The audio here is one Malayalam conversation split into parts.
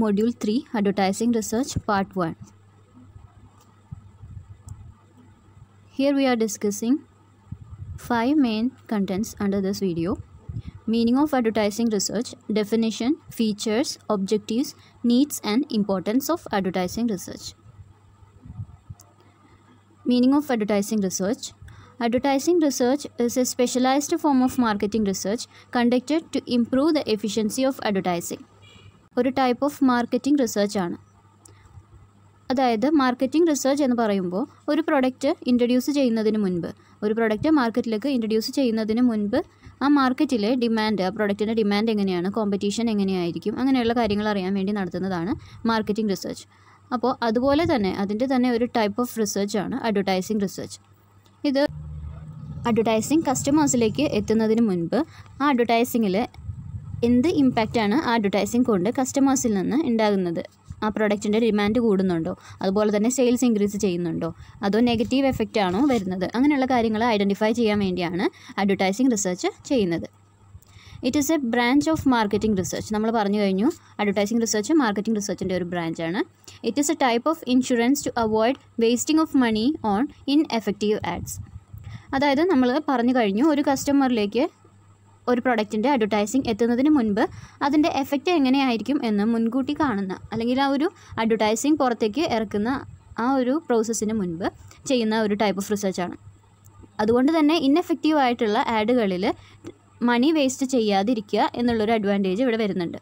Module 3 Advertising Research Part 1. Here we are discussing five main contents under this video. Meaning of advertising research, definition, features, objectives, needs and importance of advertising research. Meaning of advertising research Advertising research is a specialized form of marketing research conducted to improve the efficiency of advertising. ഒരു ടൈപ്പ് ഓഫ് മാർക്കറ്റിംഗ് റിസർച്ച് ആണ് അതായത് മാർക്കറ്റിംഗ് റിസർച്ച് എന്ന് പറയുമ്പോൾ ഒരു പ്രൊഡക്റ്റ് ഇൻട്രൊഡ്യൂസ് ചെയ്യുന്നതിന് മുൻപ് ഒരു പ്രൊഡക്റ്റ് മാർക്കറ്റിലേക്ക് ഇൻട്രൊഡ്യൂസ് ചെയ്യുന്നതിന് മുൻപ് ആ മാർക്കറ്റിലെ ഡിമാൻഡ് ആ പ്രൊഡക്റ്റിൻ്റെ ഡിമാൻഡ് എങ്ങനെയാണ് കോമ്പറ്റീഷൻ എങ്ങനെയായിരിക്കും അങ്ങനെയുള്ള കാര്യങ്ങൾ അറിയാൻ വേണ്ടി നടത്തുന്നതാണ് മാർക്കറ്റിംഗ് റിസർച്ച് അപ്പോൾ അതുപോലെ തന്നെ അതിൻ്റെ തന്നെ ഒരു ടൈപ്പ് ഓഫ് റിസർച്ച് ആണ് അഡ്വർടൈസിങ് റിസർച്ച് ഇത് അഡ്വർടൈസിങ് കസ്റ്റമേഴ്സിലേക്ക് എത്തുന്നതിന് മുൻപ് ആ അഡ്വർടൈസിങ്ങിൽ എന്ത് ഇമ്പാക്റ്റാണ് അഡ്വർടൈസിങ് കൊണ്ട് കസ്റ്റമേഴ്സിൽ നിന്ന് ഉണ്ടാകുന്നത് ആ പ്രൊഡക്റ്റിൻ്റെ ഡിമാൻഡ് കൂടുന്നുണ്ടോ അതുപോലെ തന്നെ സെയിൽസ് ഇൻക്രീസ് ചെയ്യുന്നുണ്ടോ അതോ നെഗറ്റീവ് എഫക്റ്റ് ആണോ വരുന്നത് അങ്ങനെയുള്ള കാര്യങ്ങൾ ഐഡൻറ്റിഫൈ ചെയ്യാൻ വേണ്ടിയാണ് അഡ്വർടൈസിങ് റിസർച്ച് ചെയ്യുന്നത് it is a branch of marketing research നമ്മൾ പറഞ്ഞു കഴിഞ്ഞു അഡ്വർടൈസിങ് റിസർച്ച് മാർക്കറ്റിംഗ് റിസർച്ചിൻ്റെ ഒരു ബ്രാഞ്ചാണ് it is a type of insurance to avoid wasting of money on ineffective ads അതായത് നമ്മൾ പറഞ്ഞു കഴിഞ്ഞു ഒരു കസ്റ്റമറിലേക്ക് ഒരു പ്രൊഡക്റ്റിൻ്റെ അഡ്വർടൈസിങ് എത്തുന്നതിന് മുൻപ് അതിൻ്റെ എഫക്റ്റ് എങ്ങനെയായിരിക്കും എന്ന് മുൻകൂട്ടി കാണുന്ന അല്ലെങ്കിൽ ആ ഒരു അഡ്വർടൈസിങ് പുറത്തേക്ക് ഇറക്കുന്ന ആ ഒരു പ്രോസസ്സിന് മുൻപ് ചെയ്യുന്ന ഒരു ടൈപ്പ് ഓഫ് റിസർച്ചാണ് അതുകൊണ്ട് തന്നെ ഇന്നെഫക്റ്റീവ് ആയിട്ടുള്ള ആഡുകളിൽ മണി വേസ്റ്റ് ചെയ്യാതിരിക്കുക എന്നുള്ളൊരു അഡ്വാൻറ്റേജ് ഇവിടെ വരുന്നുണ്ട്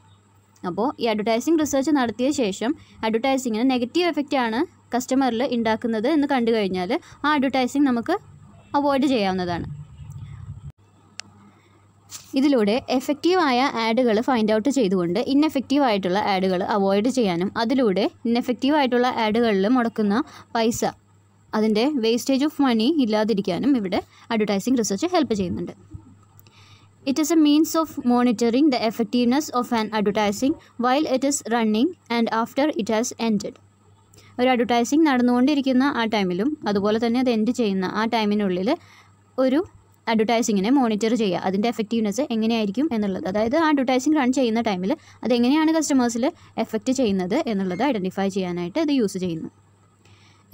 അപ്പോൾ ഈ അഡ്വർടൈസിങ് റിസർച്ച് നടത്തിയ ശേഷം അഡ്വർടൈസിങ്ങിന് നെഗറ്റീവ് എഫക്റ്റാണ് കസ്റ്റമറിൽ ഉണ്ടാക്കുന്നത് എന്ന് കണ്ടു കഴിഞ്ഞാൽ ആ അഡ്വർടൈസിങ് നമുക്ക് അവോയ്ഡ് ചെയ്യാവുന്നതാണ് ഇതിലൂടെ എഫക്റ്റീവായ ആഡുകൾ ഫൈൻഡ് ഔട്ട് ചെയ്തുകൊണ്ട് ഇൻഎഫക്റ്റീവ് ആയിട്ടുള്ള ആഡുകൾ അവോയ്ഡ് ചെയ്യാനും അതിലൂടെ ഇൻഎഫക്റ്റീവ് ആയിട്ടുള്ള ആഡുകളിൽ മുടക്കുന്ന പൈസ അതിൻ്റെ വേസ്റ്റേജ് ഓഫ് മണി ഇല്ലാതിരിക്കാനും ഇവിടെ അഡ്വർടൈസിംഗ് റിസർച്ച് ഹെൽപ്പ് ചെയ്യുന്നുണ്ട് it is a means of monitoring the effectiveness of an advertising while it is running and after it has ended ഒരു അഡ്വർടൈസിങ് നടന്നുകൊണ്ടിരിക്കുന്ന ആ ടൈമിലും അതുപോലെ തന്നെ അത് എൻഡ് ചെയ്യുന്ന ആ ടൈമിനുള്ളിൽ ഒരു അഡ്വർടൈസിങ്ങിനെ മോണിറ്റർ ചെയ്യുക അതിൻ്റെ എഫക്റ്റീവ്നെസ് എങ്ങനെയായിരിക്കും എന്നുള്ളത് അതായത് ആ അഡ്വർടൈസിങ് റൺ ചെയ്യുന്ന ടൈമിൽ അതെങ്ങനെയാണ് കസ്റ്റമേഴ്സിൽ എഫക്റ്റ് ചെയ്യുന്നത് എന്നുള്ളത് ഐഡൻറ്റിഫൈ ചെയ്യാനായിട്ട് ഇത് യൂസ് ചെയ്യുന്നു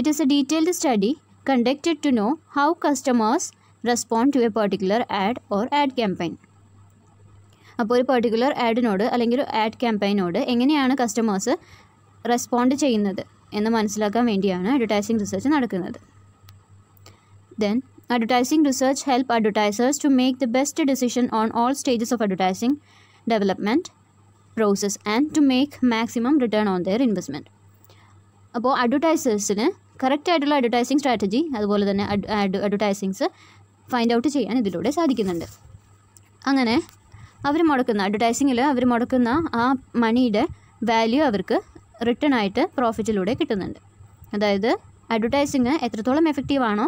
it is a detailed study conducted to know how customers respond to a particular ad or ad campaign അപ്പോൾ ഒരു പെർട്ടിക്കുലർ ആഡിനോട് അല്ലെങ്കിൽ ഒരു ആഡ് ക്യാമ്പയിനോട് എങ്ങനെയാണ് കസ്റ്റമേഴ്സ് റെസ്പോണ്ട് ചെയ്യുന്നത് എന്ന് മനസ്സിലാക്കാൻ വേണ്ടിയാണ് അഡ്വർടൈസിംഗ് റിസർച്ച് നടക്കുന്നത് then Advertising research help advertisers to make the best decision on all stages of advertising development process and to make maximum return on their investment. അപ്പോൾ അഡ്വർടൈസേഴ്സിന് കറക്റ്റ് ആയിട്ടുള്ള അഡ്വർടൈസിങ് സ്ട്രാറ്റജി അതുപോലെ തന്നെ അഡ്വർടൈസിങ്സ് ഫൈൻഡ് ഔട്ട് ചെയ്യാൻ ഇതിലൂടെ സാധിക്കുന്നുണ്ട് അങ്ങനെ അവർ മുടക്കുന്ന അഡ്വർടൈസിങ്ങിൽ അവർ മുടക്കുന്ന ആ മണിയുടെ വാല്യൂ അവർക്ക് റിട്ടേൺ ആയിട്ട് പ്രോഫിറ്റിലൂടെ കിട്ടുന്നുണ്ട് അതായത് അഡ്വർടൈസിങ് എത്രത്തോളം എഫക്റ്റീവ് ആണോ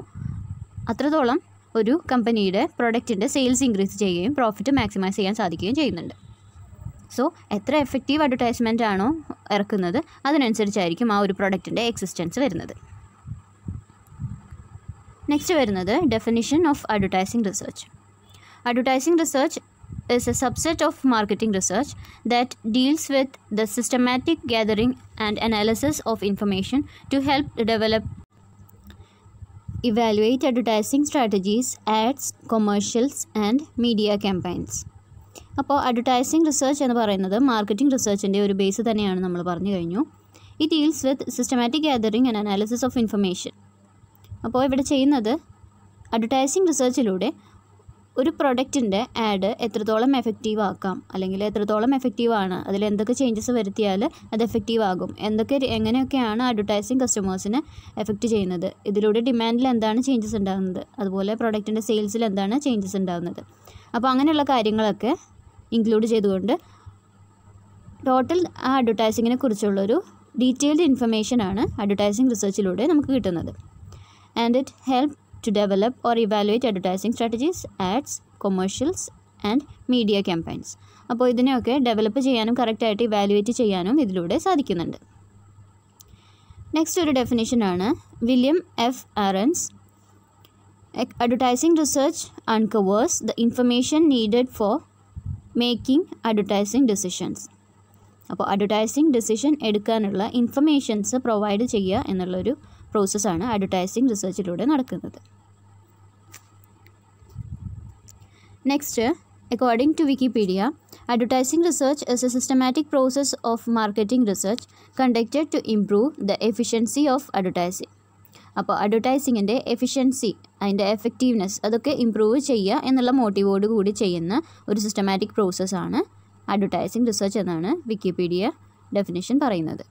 അത്രത്തോളം ഒരു കമ്പനിയുടെ പ്രൊഡക്റ്റിൻ്റെ സെയിൽസ് ഇൻക്രീസ് ചെയ്യുകയും പ്രോഫിറ്റ് മാക്സിമൈസ് ചെയ്യാൻ സാധിക്കുകയും ചെയ്യുന്നുണ്ട് സോ എത്ര എഫക്റ്റീവ് അഡ്വർടൈസ്മെൻ്റ് ആണോ ഇറക്കുന്നത് അതിനനുസരിച്ചായിരിക്കും ആ ഒരു പ്രൊഡക്റ്റിൻ്റെ എക്സിസ്റ്റൻസ് വരുന്നത് നെക്സ്റ്റ് വരുന്നത് definition of advertising research advertising research is a subset of marketing research that deals with the systematic gathering and analysis of information to help develop evaluate advertising strategies, ads, commercials and media campaigns. അപ്പോൾ അഡ്വർടൈസിംഗ് റിസർച്ച് എന്ന് പറയുന്നത് മാർക്കറ്റിംഗ് റിസർച്ചിൻ്റെ ഒരു ബേസ് തന്നെയാണ് നമ്മൾ പറഞ്ഞു കഴിഞ്ഞു ഈ deals with systematic gathering and analysis of information അപ്പോൾ ഇവിടെ ചെയ്യുന്നത് അഡ്വർടൈസിംഗ് റിസർച്ചിലൂടെ ഒരു പ്രൊഡക്റ്റിൻ്റെ ആഡ് എത്രത്തോളം എഫക്റ്റീവ് ആക്കാം അല്ലെങ്കിൽ എത്രത്തോളം എഫക്റ്റീവ് ആണ് അതിൽ എന്തൊക്കെ ചേഞ്ചസ് വരുത്തിയാൽ അത് എഫക്റ്റീവ് ആകും എന്തൊക്കെ എങ്ങനെയൊക്കെയാണ് അഡ്വർടൈസിങ് കസ്റ്റമേഴ്സിനെ എഫക്റ്റ് ചെയ്യുന്നത് ഇതിലൂടെ ഡിമാൻഡിൽ എന്താണ് ചേഞ്ചസ് ഉണ്ടാകുന്നത് അതുപോലെ പ്രൊഡക്റ്റിൻ്റെ സെയിൽസിൽ എന്താണ് ചേഞ്ചസ് ഉണ്ടാകുന്നത് അപ്പോൾ അങ്ങനെയുള്ള കാര്യങ്ങളൊക്കെ ഇൻക്ലൂഡ് ചെയ്തുകൊണ്ട് ടോട്ടൽ ആ അഡ്വർടൈസിങ്ങിനെ കുറിച്ചുള്ളൊരു ഡീറ്റെയിൽഡ് ഇൻഫർമേഷൻ ആണ് അഡ്വർടൈസിങ് റിസർച്ചിലൂടെ നമുക്ക് കിട്ടുന്നത് and it help to develop or evaluate advertising strategies, ads, commercials, and media campaigns അപ്പോൾ ഇതിനെയൊക്കെ ഡെവലപ്പ് ചെയ്യാനും കറക്റ്റായിട്ട് ഇവാലുവേറ്റ് ചെയ്യാനും ഇതിലൂടെ സാധിക്കുന്നുണ്ട് നെക്സ്റ്റ് ഒരു ഡെഫിനേഷനാണ് William F Arens advertising research uncovers the information needed for making advertising decisions അപ്പോൾ അഡ്വർടൈസിംഗ് ഡെസിഷൻ എടുക്കാനുള്ള ഇൻഫർമേഷൻസ് പ്രൊവൈഡ് ചെയ്യുക എന്നുള്ളൊരു പ്രോസസ്സാണ് അഡ്വർടൈസിംഗ് റിസർച്ചിലൂടെ നടക്കുന്നത് next according to Wikipedia advertising research is a systematic process of marketing research conducted to improve the efficiency of advertising അപ്പോൾ അഡ്വർടൈസിങ്ങിൻ്റെ എഫിഷ്യൻസി അതിൻ്റെ എഫക്റ്റീവ്നെസ് അതൊക്കെ ഇമ്പ്രൂവ് ചെയ്യുക എന്നുള്ള മോട്ടീവോട് കൂടി ചെയ്യുന്ന ഒരു സിസ്റ്റമാറ്റിക് പ്രോസസ്സാണ് അഡ്വർടൈസിംഗ് റിസർച്ച് എന്നാണ് വിക്കിപീഡിയ ഡെഫിനേഷൻ പറയുന്നത്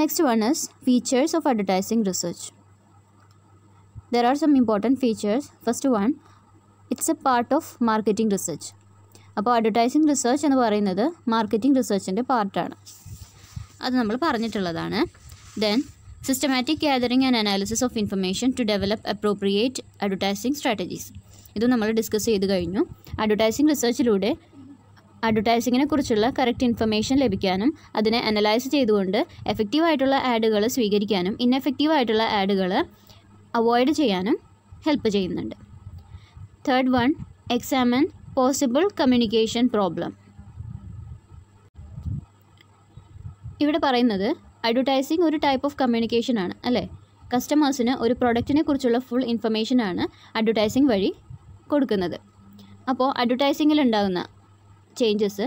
Next one is features of advertising research. There are some important features. First one, it's a part of marketing research. അപ്പോൾ അഡ്വർടൈസിങ് റിസർച്ച് എന്ന് പറയുന്നത് മാർക്കറ്റിംഗ് റിസർച്ചിൻ്റെ പാർട്ടാണ് അത് നമ്മൾ പറഞ്ഞിട്ടുള്ളതാണ് then systematic gathering and analysis of information to develop appropriate advertising strategies ഇത് നമ്മൾ ഡിസ്കസ് ചെയ്ത് കഴിഞ്ഞു അഡ്വർടൈസിംഗ് റിസർച്ചിലൂടെ അഡ്വർടൈസിങ്ങിനെ കുറിച്ചുള്ള കറക്റ്റ് ഇൻഫർമേഷൻ ലഭിക്കാനും അതിനെ അനലൈസ് ചെയ്തുകൊണ്ട് എഫക്റ്റീവായിട്ടുള്ള ആഡുകൾ സ്വീകരിക്കാനും ആയിട്ടുള്ള ആഡുകൾ അവോയ്ഡ് ചെയ്യാനും ഹെൽപ്പ് ചെയ്യുന്നുണ്ട് third one examine possible communication problem ഇവിടെ പറയുന്നത് അഡ്വർടൈസിങ് ഒരു ടൈപ്പ് ഓഫ് കമ്മ്യൂണിക്കേഷൻ ആണ് അല്ലേ കസ്റ്റമേഴ്സിന് ഒരു പ്രൊഡക്റ്റിനെ കുറിച്ചുള്ള ഫുൾ ഇൻഫർമേഷൻ ആണ് അഡ്വർടൈസിങ് വഴി കൊടുക്കുന്നത് അപ്പോൾ അഡ്വർടൈസിങ്ങിൽ ഉണ്ടാകുന്ന ചേഞ്ചസ്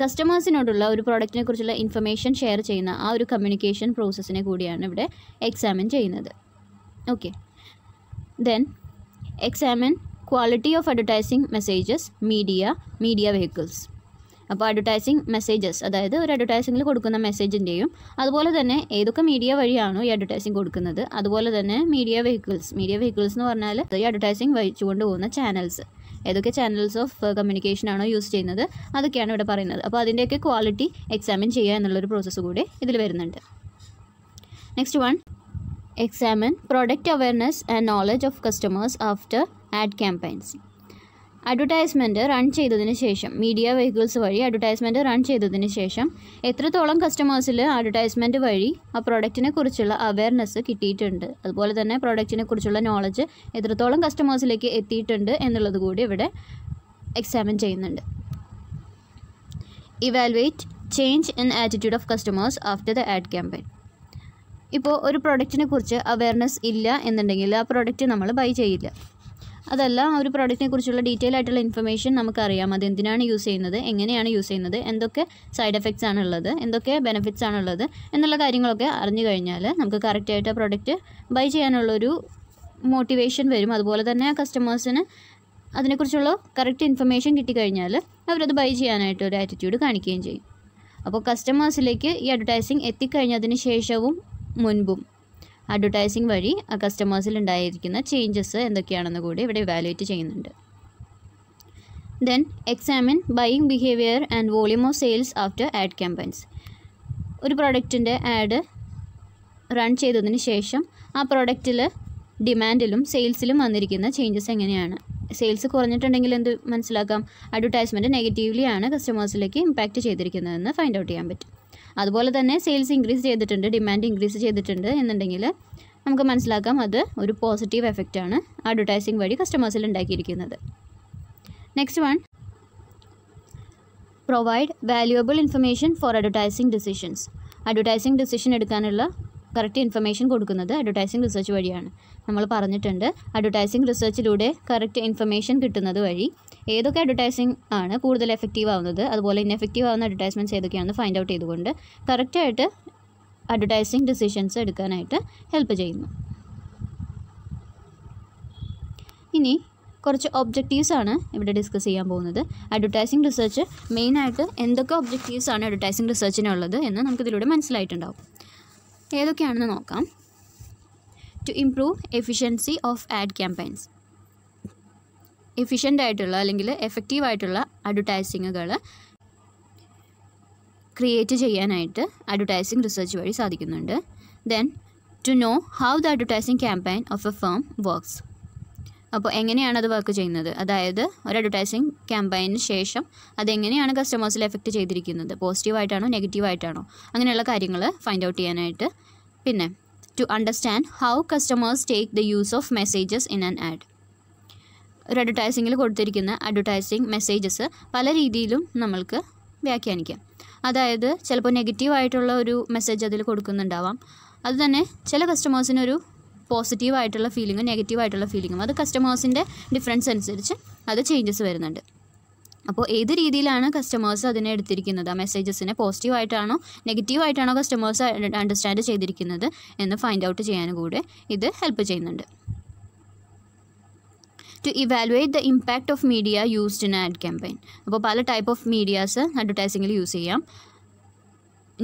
കസ്റ്റമേഴ്സിനോടുള്ള ഒരു പ്രോഡക്റ്റിനെ കുറിച്ചുള്ള ഇൻഫർമേഷൻ ഷെയർ ചെയ്യുന്ന ആ ഒരു കമ്മ്യൂണിക്കേഷൻ പ്രോസസ്സിനെ കൂടിയാണ് ഇവിടെ എക്സാമിൻ ചെയ്യുന്നത് okay then examine quality of advertising messages media media vehicles അപ്പോൾ അഡ്വർടൈസിങ് മെസ്സേജസ് അതായത് ഒരു അഡ്വർടൈസിങ്ങിൽ കൊടുക്കുന്ന മെസ്സേജിൻ്റെയും അതുപോലെ തന്നെ ഏതൊക്കെ മീഡിയ വഴിയാണോ ഈ അഡ്വർടൈസിങ് കൊടുക്കുന്നത് അതുപോലെ തന്നെ മീഡിയ വെഹിക്കിൾസ് മീഡിയ വെഹിക്കിൾസ് എന്ന് പറഞ്ഞാൽ ഈ അഡ്വർടൈസിങ് വഹിച്ചുകൊണ്ട് പോകുന്ന ചാനൽസ് ഏതൊക്കെ ചാനൽസ് ഓഫ് കമ്മ്യൂണിക്കേഷൻ ആണോ യൂസ് ചെയ്യുന്നത് അതൊക്കെയാണ് ഇവിടെ പറയുന്നത് അപ്പോൾ അതിൻ്റെയൊക്കെ ക്വാളിറ്റി എക്സാമിൻ ചെയ്യുക എന്നുള്ളൊരു പ്രോസസ്സ് കൂടി ഇതിൽ വരുന്നുണ്ട് next one examine product awareness and knowledge of customers after ad campaigns advertisement run ചെയ്തതിന് ശേഷം മീഡിയ വെഹിക്കിൾസ് വഴി അഡ്വർടൈസ്മെൻറ്റ് റൺ ചെയ്തതിന് ശേഷം എത്രത്തോളം കസ്റ്റമേഴ്സിൽ അഡ്വർടൈസ്മെൻറ്റ് വഴി ആ പ്രോഡക്റ്റിനെ കുറിച്ചുള്ള അവയർനെസ് കിട്ടിയിട്ടുണ്ട് അതുപോലെ തന്നെ പ്രോഡക്റ്റിനെ കുറിച്ചുള്ള നോളജ് എത്രത്തോളം കസ്റ്റമേഴ്സിലേക്ക് എത്തിയിട്ടുണ്ട് എന്നുള്ളത് കൂടി ഇവിടെ എക്സാമിൻ ചെയ്യുന്നുണ്ട് evaluate change in attitude of customers after the ad campaign ഇപ്പോൾ ഒരു പ്രോഡക്റ്റിനെ കുറിച്ച് അവയർനെസ് ഇല്ല എന്നുണ്ടെങ്കിൽ ആ പ്രോഡക്റ്റ് നമ്മൾ ബൈ ചെയ്യില്ല അതല്ല ആ ഒരു പ്രോഡക്റ്റിനെ കുറിച്ചുള്ള ഡീറ്റെയിൽ ആയിട്ടുള്ള ഇൻഫർമേഷൻ നമുക്കറിയാം അത് എന്തിനാണ് യൂസ് ചെയ്യുന്നത് എങ്ങനെയാണ് യൂസ് ചെയ്യുന്നത് എന്തൊക്കെ സൈഡ് എഫക്ട്സ് ആണുള്ളത് എന്തൊക്കെ ബെനിഫിറ്റ്സ് ആണുള്ളത് എന്നുള്ള കാര്യങ്ങളൊക്കെ അറിഞ്ഞു കഴിഞ്ഞാൽ നമുക്ക് കറക്റ്റായിട്ട് ആ പ്രോഡക്റ്റ് ബൈ ചെയ്യാനുള്ളൊരു മോട്ടിവേഷൻ വരും അതുപോലെ തന്നെ ആ കസ്റ്റമേഴ്സിന് അതിനെക്കുറിച്ചുള്ള കറക്റ്റ് ഇൻഫർമേഷൻ കിട്ടിക്കഴിഞ്ഞാൽ അവരത് ബൈ ചെയ്യാനായിട്ട് ഒരു ആറ്റിറ്റ്യൂഡ് കാണിക്കുകയും ചെയ്യും അപ്പോൾ കസ്റ്റമേഴ്സിലേക്ക് ഈ അഡ്വർടൈസിങ് എത്തിക്കഴിഞ്ഞതിന് ശേഷവും മുൻപും അഡ്വർടൈസിംഗ് വഴി കസ്റ്റമേഴ്സിൽ ഉണ്ടായിരിക്കുന്ന ചേഞ്ചസ് എന്തൊക്കെയാണെന്ന് കൂടി ഇവിടെ ഇവാലുവേറ്റ് ചെയ്യുന്നുണ്ട് then examine buying behaviour and volume of sales after ad campaigns ഒരു പ്രോഡക്റ്റിൻ്റെ ആഡ് റൺ ചെയ്തതിന് ശേഷം ആ പ്രോഡക്റ്റിൽ ഡിമാൻഡിലും സെയിൽസിലും വന്നിരിക്കുന്ന ചേഞ്ചസ് എങ്ങനെയാണ് സെയിൽസ് കുറഞ്ഞിട്ടുണ്ടെങ്കിൽ എന്ത് മനസ്സിലാക്കാം അഡ്വർടൈസ്മെൻറ്റ് നെഗറ്റീവ്ലി ആണ് കസ്റ്റമേഴ്സിലേക്ക് ഇമ്പാക്റ്റ് ചെയ്തിരിക്കുന്നതെന്ന് ഫൈൻഡ് ഔട്ട് ചെയ്യാൻ പറ്റും അതുപോലെ തന്നെ സെയിൽസ് ഇൻക്രീസ് ചെയ്തിട്ടുണ്ട് ഡിമാൻഡ് ഇൻക്രീസ് ചെയ്തിട്ടുണ്ട് എന്നുണ്ടെങ്കിൽ നമുക്ക് മനസ്സിലാക്കാം അത് ഒരു പോസിറ്റീവ് എഫക്റ്റാണ് അഡ്വർടൈസിങ് വഴി കസ്റ്റമേഴ്സിൽ ഉണ്ടാക്കിയിരിക്കുന്നത് next one provide valuable information for advertising decisions advertising decision എടുക്കാനുള്ള കറക്റ്റ് ഇൻഫർമേഷൻ കൊടുക്കുന്നത് അഡ്വർടൈസിങ് റിസർച്ച് വഴിയാണ് നമ്മൾ പറഞ്ഞിട്ടുണ്ട് അഡ്വർടൈസിങ് റിസർച്ചിലൂടെ കറക്റ്റ് ഇൻഫർമേഷൻ കിട്ടുന്നത് വഴി ഏതൊക്കെ അഡ്വർടൈസിങ് ആണ് കൂടുതൽ എഫക്റ്റീവ് ആവുന്നത് അതുപോലെ ഇന്നെഫക്റ്റീവ് ആവുന്ന അഡ്വർടൈസ്മെൻറ്റ്സ് ഏതൊക്കെയാണെന്ന് ഫൈൻഡ് ഔട്ട് ചെയ്തുകൊണ്ട് കറക്റ്റായിട്ട് അഡ്വർടൈസിങ് ഡിസിഷൻസ് എടുക്കാനായിട്ട് ഹെൽപ്പ് ചെയ്യുന്നു ഇനി കുറച്ച് ഒബ്ജക്റ്റീവ്സാണ് ഇവിടെ ഡിസ്കസ് ചെയ്യാൻ പോകുന്നത് അഡ്വർടൈസിംഗ് റിസർച്ച് മെയിനായിട്ട് എന്തൊക്കെ ഒബ്ജക്റ്റീവ്സാണ് അഡ്വർടൈസിംഗ് റിസർച്ചിനുള്ളത് എന്ന് നമുക്കിതിലൂടെ മനസ്സിലായിട്ടുണ്ടാവും ഏതൊക്കെയാണെന്ന് നോക്കാം to improve efficiency of ad campaigns efficient ആയിട്ടുള്ള അല്ലെങ്കിൽ എഫക്റ്റീവ് ആയിട്ടുള്ള അഡ്വർടൈസിങ്ങുകൾ ക്രിയേറ്റ് ചെയ്യാനായിട്ട് അഡ്വർടൈസിങ് റിസർച്ച് വഴി സാധിക്കുന്നുണ്ട് then to know how the advertising campaign of a firm works അപ്പോൾ എങ്ങനെയാണ് അത് വർക്ക് ചെയ്യുന്നത് അതായത് ഒരു അഡ്വർടൈസിങ് ക്യാമ്പയിന് ശേഷം അതെങ്ങനെയാണ് കസ്റ്റമേഴ്സിൽ എഫക്റ്റ് ചെയ്തിരിക്കുന്നത് പോസിറ്റീവായിട്ടാണോ നെഗറ്റീവായിട്ടാണോ അങ്ങനെയുള്ള കാര്യങ്ങൾ ഫൈൻഡ് ഔട്ട് ചെയ്യാനായിട്ട് പിന്നെ to understand how customers take the use of messages in an ad ഒരു അഡ്വർടൈസിങ്ങിൽ കൊടുത്തിരിക്കുന്ന അഡ്വർടൈസിങ് മെസ്സേജസ് പല രീതിയിലും നമ്മൾക്ക് വ്യാഖ്യാനിക്കാം അതായത് ചിലപ്പോൾ നെഗറ്റീവായിട്ടുള്ള ഒരു മെസ്സേജ് അതിൽ കൊടുക്കുന്നുണ്ടാവാം അതുതന്നെ ചില കസ്റ്റമേഴ്സിനൊരു ആയിട്ടുള്ള ഫീലിങ്ങും നെഗറ്റീവായിട്ടുള്ള ഫീലിങ്ങും അത് കസ്റ്റമേഴ്സിൻ്റെ ഡിഫറൻസ് അനുസരിച്ച് അത് ചേഞ്ചസ് വരുന്നുണ്ട് അപ്പോൾ ഏത് രീതിയിലാണ് കസ്റ്റമേഴ്സ് അതിനെ എടുത്തിരിക്കുന്നത് ആ മെസ്സേജസിനെ നെഗറ്റീവ് ആയിട്ടാണോ കസ്റ്റമേഴ്സ് അണ്ടർസ്റ്റാൻഡ് ചെയ്തിരിക്കുന്നത് എന്ന് ഫൈൻഡ് ഔട്ട് ചെയ്യാനും കൂടെ ഇത് ഹെൽപ്പ് ചെയ്യുന്നുണ്ട് to evaluate the impact of media used in ad campaign അപ്പോൾ പല ടൈപ്പ് ഓഫ് മീഡിയാസ് അഡ്വർടൈസിങ്ങിൽ യൂസ് ചെയ്യാം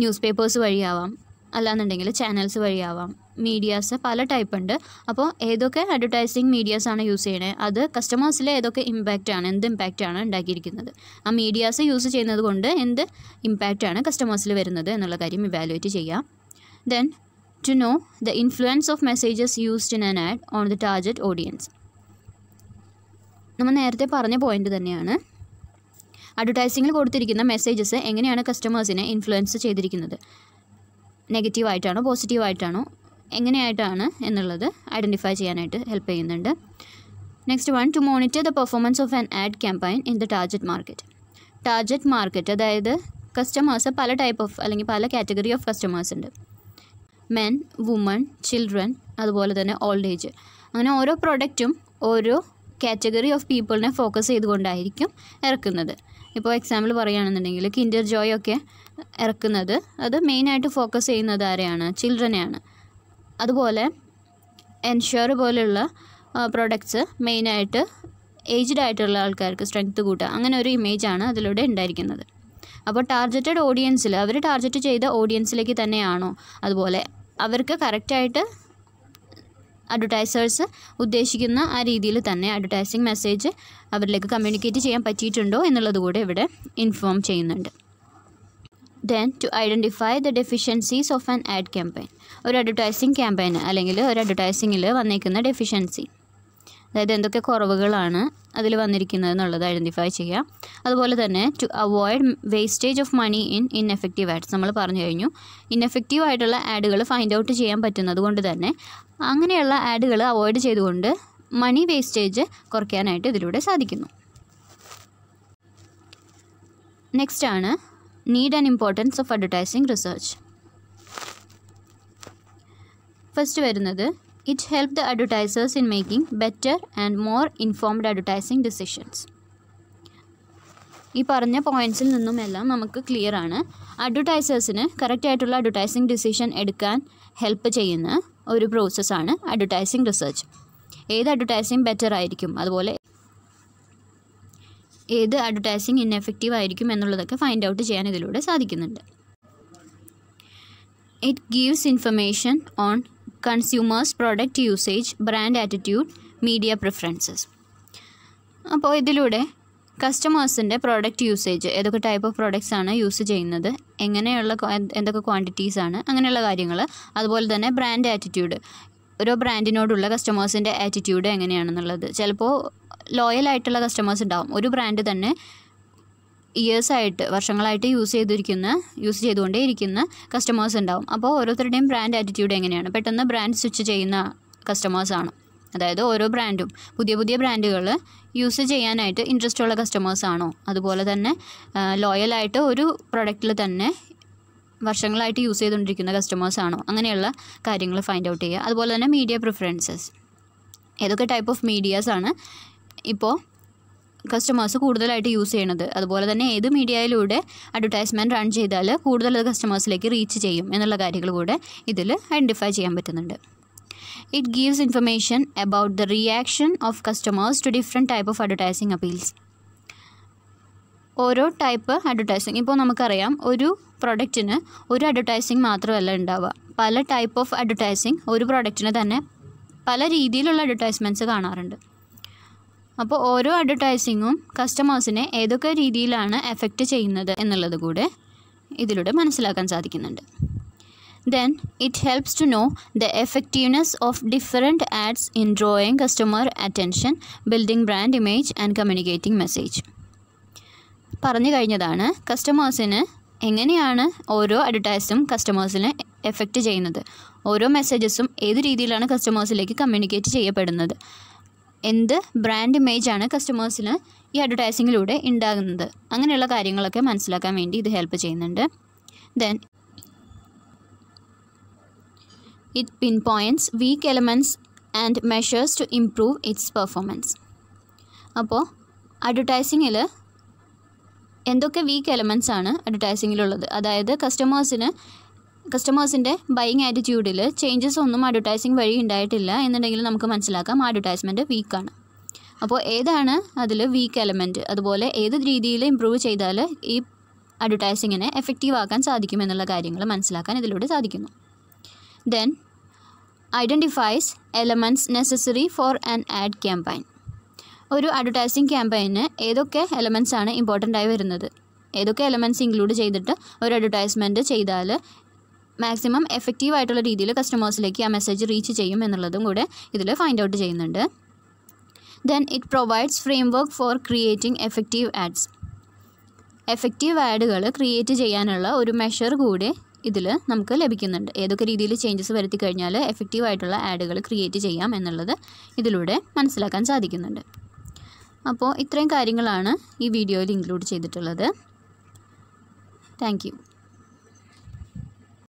ന്യൂസ് പേപ്പേഴ്സ് വഴിയാവാം അല്ലാന്നുണ്ടെങ്കിൽ ചാനൽസ് വഴിയാവാം മീഡിയാസ് പല ടൈപ്പ് ഉണ്ട് അപ്പോൾ ഏതൊക്കെ അഡ്വർടൈസിങ് മീഡിയാസാണ് യൂസ് ചെയ്യണേ അത് കസ്റ്റമേഴ്സിലെ ഏതൊക്കെ ഇമ്പാക്റ്റ് ആണ് എന്ത് ഇമ്പാക്റ്റ് ആണ് ഉണ്ടാക്കിയിരിക്കുന്നത് ആ മീഡിയാസ് യൂസ് ചെയ്യുന്നത് കൊണ്ട് എന്ത് ഇമ്പാക്റ്റ് ആണ് കസ്റ്റമേഴ്സിൽ വരുന്നത് എന്നുള്ള കാര്യം ഇവാലുവേറ്റ് ചെയ്യാം then to know the influence of messages used in an ad on the target audience നമ്മൾ നേരത്തെ പറഞ്ഞ പോയിന്റ് തന്നെയാണ് അഡ്വർടൈസിങ്ങിൽ കൊടുത്തിരിക്കുന്ന മെസ്സേജസ് എങ്ങനെയാണ് കസ്റ്റമേഴ്സിനെ ഇൻഫ്ലുവൻസ് ചെയ്തിരിക്കുന്നത് നെഗറ്റീവായിട്ടാണോ പോസിറ്റീവായിട്ടാണോ എങ്ങനെയായിട്ടാണ് എന്നുള്ളത് ഐഡൻറ്റിഫൈ ചെയ്യാനായിട്ട് ഹെൽപ്പ് ചെയ്യുന്നുണ്ട് next one to monitor the performance of an ad campaign in the target market target market അതായത് കസ്റ്റമേഴ്സ് പല ടൈപ്പ് ഓഫ് അല്ലെങ്കിൽ പല കാറ്റഗറി ഓഫ് കസ്റ്റമേഴ്സ് ഉണ്ട് മെൻ വുമൺ ചിൽഡ്രൻ അതുപോലെ തന്നെ ഓൾഡ് ഏജ് അങ്ങനെ ഓരോ പ്രോഡക്റ്റും ഓരോ കാറ്റഗറി ഓഫ് പീപ്പിളിനെ ഫോക്കസ് ചെയ്തുകൊണ്ടായിരിക്കും ഇറക്കുന്നത് ഇപ്പോൾ എക്സാമ്പിൾ പറയുകയാണെന്നുണ്ടെങ്കിൽ കിൻഡർ ജോയ് ഒക്കെ ഇറക്കുന്നത് അത് മെയിനായിട്ട് ഫോക്കസ് ചെയ്യുന്നത് ആരെയാണ് ചിൽഡ്രനെയാണ് അതുപോലെ എൻഷുർ പോലെയുള്ള പ്രൊഡക്ട്സ് മെയിനായിട്ട് ഏജ്ഡ് ആയിട്ടുള്ള ആൾക്കാർക്ക് സ്ട്രെങ്ത് കൂട്ടുക അങ്ങനെ ഒരു ഇമേജാണ് അതിലൂടെ ഉണ്ടായിരിക്കുന്നത് അപ്പോൾ ടാർജറ്റഡ് ഓഡിയൻസിൽ അവർ ടാർജറ്റ് ചെയ്ത ഓഡിയൻസിലേക്ക് തന്നെയാണോ അതുപോലെ അവർക്ക് കറക്റ്റായിട്ട് അഡ്വർടൈസേഴ്സ് ഉദ്ദേശിക്കുന്ന ആ രീതിയിൽ തന്നെ അഡ്വർടൈസിങ് മെസ്സേജ് അവരിലേക്ക് കമ്മ്യൂണിക്കേറ്റ് ചെയ്യാൻ പറ്റിയിട്ടുണ്ടോ എന്നുള്ളത് കൂടെ ഇവിടെ ഇൻഫോം ചെയ്യുന്നുണ്ട് then to identify the deficiencies of an ad campaign ഒരു അഡ്വർടൈസിങ് ക്യാമ്പയിന് അല്ലെങ്കിൽ ഒരു അഡ്വർടൈസിങ്ങിൽ വന്നേക്കുന്ന ഡെഫിഷ്യൻസി അതായത് എന്തൊക്കെ കുറവുകളാണ് അതിൽ വന്നിരിക്കുന്നത് എന്നുള്ളത് ഐഡൻറ്റിഫൈ ചെയ്യുക അതുപോലെ തന്നെ to avoid wastage of money in ineffective ads നമ്മൾ പറഞ്ഞു കഴിഞ്ഞു ഇൻഎഫക്റ്റീവ് ആയിട്ടുള്ള ആഡുകൾ ഫൈൻഡ് ഔട്ട് ചെയ്യാൻ പറ്റുന്നത് കൊണ്ട് തന്നെ അങ്ങനെയുള്ള ആഡുകൾ അവോയ്ഡ് ചെയ്തുകൊണ്ട് മണി വേസ്റ്റേജ് കുറയ്ക്കാനായിട്ട് ഇതിലൂടെ സാധിക്കുന്നു നെക്സ്റ്റ് ആണ് need and importance of advertising research first വരുന്നത് It helped the advertisers in making better and more informed advertising decisions. ഈ പറഞ്ഞ പോയിൻറ്റ്സിൽ നിന്നും എല്ലാം നമുക്ക് ക്ലിയർ ആണ് അഡ്വർടൈസേഴ്സിന് കറക്റ്റ് ആയിട്ടുള്ള അഡ്വർടൈസിങ് ഡിസിഷൻ എടുക്കാൻ ഹെൽപ്പ് ചെയ്യുന്ന ഒരു പ്രോസസ്സാണ് അഡ്വർടൈസിങ് റിസർച്ച് ഏത് അഡ്വർടൈസിങ് ബെറ്റർ ആയിരിക്കും അതുപോലെ ഏത് അഡ്വർടൈസിങ് ഇന്നെഫക്റ്റീവ് ആയിരിക്കും എന്നുള്ളതൊക്കെ ഫൈൻഡ് ഔട്ട് ചെയ്യാൻ ഇതിലൂടെ സാധിക്കുന്നുണ്ട് it gives information on consumers product usage brand attitude media preferences അപ്പോൾ ഇതിലൂടെ കസ്റ്റമേഴ്സിൻ്റെ പ്രോഡക്റ്റ് യൂസേജ് ഏതൊക്കെ ടൈപ്പ് ഓഫ് പ്രോഡക്റ്റ്സ് ആണ് യൂസ് ചെയ്യുന്നത് എങ്ങനെയുള്ള എന്തൊക്കെ ക്വാണ്ടിറ്റീസ് ആണ് അങ്ങനെയുള്ള കാര്യങ്ങൾ അതുപോലെ തന്നെ ബ്രാൻഡ് ആറ്റിറ്റ്യൂഡ് ഓരോ ബ്രാൻഡിനോടുള്ള കസ്റ്റമേഴ്സിൻ്റെ ആറ്റിറ്റ്യൂഡ് എങ്ങനെയാണെന്നുള്ളത് ചിലപ്പോൾ ലോയൽ ആയിട്ടുള്ള കസ്റ്റമേഴ്സ് ഉണ്ടാവും ഒരു ബ്രാൻഡ് തന്നെ ഇയേഴ്സായിട്ട് വർഷങ്ങളായിട്ട് യൂസ് ചെയ്തിരിക്കുന്ന യൂസ് ഇരിക്കുന്ന കസ്റ്റമേഴ്സ് ഉണ്ടാവും അപ്പോൾ ഓരോരുത്തരുടെയും ബ്രാൻഡ് ആറ്റിറ്റ്യൂഡ് എങ്ങനെയാണ് പെട്ടെന്ന് ബ്രാൻഡ് സ്വിച്ച് ചെയ്യുന്ന കസ്റ്റമേഴ്സാണ് അതായത് ഓരോ ബ്രാൻഡും പുതിയ പുതിയ ബ്രാൻഡുകൾ യൂസ് ചെയ്യാനായിട്ട് ഇൻട്രസ്റ്റ് ഉള്ള കസ്റ്റമേഴ്സാണോ അതുപോലെ തന്നെ ലോയലായിട്ട് ഒരു പ്രൊഡക്റ്റിൽ തന്നെ വർഷങ്ങളായിട്ട് യൂസ് ചെയ്തുകൊണ്ടിരിക്കുന്ന കസ്റ്റമേഴ്സ് ആണോ അങ്ങനെയുള്ള കാര്യങ്ങൾ ഫൈൻഡ് ഔട്ട് ചെയ്യുക അതുപോലെ തന്നെ മീഡിയ പ്രിഫറൻസസ് ഏതൊക്കെ ടൈപ്പ് ഓഫ് മീഡിയാസാണ് ഇപ്പോൾ കസ്റ്റമേഴ്സ് കൂടുതലായിട്ട് യൂസ് ചെയ്യണത് അതുപോലെ തന്നെ ഏത് മീഡിയയിലൂടെ അഡ്വർടൈസ്മെൻറ്റ് റൺ ചെയ്താൽ കൂടുതൽ അത് കസ്റ്റമേഴ്സിലേക്ക് റീച്ച് ചെയ്യും എന്നുള്ള കാര്യങ്ങൾ കൂടെ ഇതിൽ ഐഡൻറ്റിഫൈ ചെയ്യാൻ പറ്റുന്നുണ്ട് it gives information about the reaction of customers to different type of advertising appeals ഓരോ ടൈപ്പ് അഡ്വർടൈസിങ് ഇപ്പോൾ നമുക്കറിയാം ഒരു പ്രൊഡക്റ്റിന് ഒരു അഡ്വർടൈസിങ് മാത്രമല്ല ഉണ്ടാവുക പല ടൈപ്പ് ഓഫ് അഡ്വർടൈസിങ് ഒരു പ്രൊഡക്റ്റിന് തന്നെ പല രീതിയിലുള്ള അഡ്വർടൈസ്മെൻറ്റ്സ് കാണാറുണ്ട് അപ്പോൾ ഓരോ അഡ്വർടൈസിങ്ങും കസ്റ്റമേഴ്സിനെ ഏതൊക്കെ രീതിയിലാണ് എഫക്റ്റ് ചെയ്യുന്നത് എന്നുള്ളത് കൂടെ ഇതിലൂടെ മനസ്സിലാക്കാൻ സാധിക്കുന്നുണ്ട് then it helps to know the effectiveness of different ads in drawing customer attention building brand image and communicating message പറഞ്ഞു കഴിഞ്ഞതാണ് കസ്റ്റമേഴ്സിന് എങ്ങനെയാണ് ഓരോ അഡ്വർടൈസും കസ്റ്റമേഴ്സിനെ എഫക്റ്റ് ചെയ്യുന്നത് ഓരോ മെസ്സേജസും ഏത് രീതിയിലാണ് കസ്റ്റമേഴ്സിലേക്ക് കമ്മ്യൂണിക്കേറ്റ് ചെയ്യപ്പെടുന്നത് എന്ത് ബ്രാൻഡ് ഇമേജ് ആണ് കസ്റ്റമേഴ്സിന് ഈ അഡ്വർടൈസിങ്ങിലൂടെ ഉണ്ടാകുന്നത് അങ്ങനെയുള്ള കാര്യങ്ങളൊക്കെ മനസ്സിലാക്കാൻ വേണ്ടി ഇത് ഹെൽപ്പ് ചെയ്യുന്നുണ്ട് then it pinpoints weak elements and measures to improve its performance അപ്പോൾ അഡ്വർടൈസിങ്ങിൽ എന്തൊക്കെ വീക്ക് എലമെൻറ്റ്സ് ആണ് അഡ്വർടൈസിങ്ങിലുള്ളത് അതായത് കസ്റ്റമേഴ്സിന് കസ്റ്റമേഴ്സിൻ്റെ ബൈങ് ആറ്റിറ്റ്യൂഡിൽ ചേഞ്ചസ് ഒന്നും അഡ്വർടൈസിങ് വഴി ഉണ്ടായിട്ടില്ല എന്നുണ്ടെങ്കിൽ നമുക്ക് മനസ്സിലാക്കാം അഡ്വർടൈസ്മെൻറ്റ് വീക്കാണ് അപ്പോൾ ഏതാണ് അതിൽ വീക്ക് എലമെൻറ്റ് അതുപോലെ ഏത് രീതിയിൽ ഇമ്പ്രൂവ് ചെയ്താൽ ഈ അഡ്വർടൈസിങ്ങിനെ എഫക്റ്റീവ് ആക്കാൻ സാധിക്കും എന്നുള്ള കാര്യങ്ങൾ മനസ്സിലാക്കാൻ ഇതിലൂടെ സാധിക്കുന്നു then identifies elements necessary for an ad campaign ഒരു അഡ്വർടൈസിങ് ക്യാമ്പയിന് ഏതൊക്കെ എലമെൻറ്റ്സ് ആണ് ഇമ്പോർട്ടൻ്റ് ആയി വരുന്നത് ഏതൊക്കെ എലമെൻറ്റ്സ് ഇൻക്ലൂഡ് ചെയ്തിട്ട് ഒരു അഡ്വർടൈസ്മെൻറ്റ് ചെയ്താൽ മാക്സിമം എഫക്റ്റീവ് ആയിട്ടുള്ള രീതിയിൽ കസ്റ്റമേഴ്സിലേക്ക് ആ മെസ്സേജ് റീച്ച് ചെയ്യും എന്നുള്ളതും കൂടെ ഇതിൽ ഫൈൻഡ് ഔട്ട് ചെയ്യുന്നുണ്ട് then it provides framework for creating effective ads effective ആഡുകൾ ക്രിയേറ്റ് ചെയ്യാനുള്ള ഒരു മെഷർ കൂടെ ഇതിൽ നമുക്ക് ലഭിക്കുന്നുണ്ട് ഏതൊക്കെ രീതിയിൽ ചേഞ്ചസ് വരുത്തി കഴിഞ്ഞാൽ എഫക്റ്റീവ് ആയിട്ടുള്ള ആഡുകൾ ക്രിയേറ്റ് ചെയ്യാം എന്നുള്ളത് ഇതിലൂടെ മനസ്സിലാക്കാൻ സാധിക്കുന്നുണ്ട് അപ്പോൾ ഇത്രയും കാര്യങ്ങളാണ് ഈ വീഡിയോയിൽ ഇൻക്ലൂഡ് ചെയ്തിട്ടുള്ളത് താങ്ക്